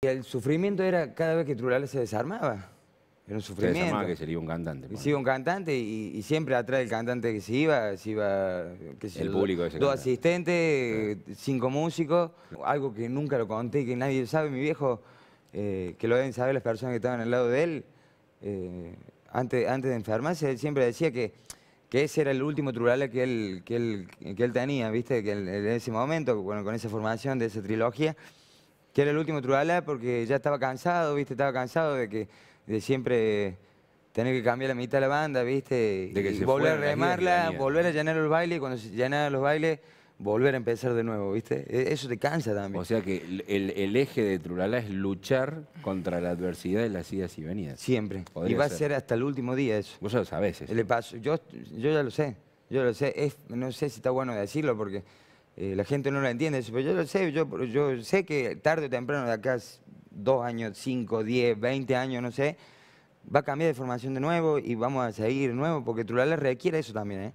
Y el sufrimiento era cada vez que Trulala se desarmaba. Era un sufrimiento. Se desarmaba que se un cantante. Y Se un cantante y, siempre atrás del cantante que se iba, se iba... Que el público Dos asistentes, cinco músicos. Algo que nunca lo conté que nadie sabe, mi viejo, eh, que lo deben saber las personas que estaban al lado de él, eh, antes, antes de enfermarse, él siempre decía que, que ese era el último Trulala que él, que él, tenía, ¿viste? Que en ese momento, con esa formación de esa trilogía que era el último Trulalá porque ya estaba cansado, ¿viste? Estaba cansado de que de siempre tener que cambiar la mitad de la banda, ¿viste? y volver a remarla, volver a llenar los bailes y cuando se llenaran los bailes, volver a empezar de nuevo, ¿viste? E, eso te cansa también. O sea que el, eje de Trulalá es luchar contra la adversidad de las idas y venidas. Siempre. y va a ser hasta el último día eso. Vos ya lo sabés Le Yo, yo ya lo sé, yo lo sé. no sé si está bueno decirlo porque eh, la gente no la entiende, pero yo lo sé, yo, sé que tarde o temprano, de acá dos años, cinco, diez, veinte años, no sé, va a cambiar de formación de nuevo y vamos a seguir nuevo, porque Trulala requiere eso también, ¿eh?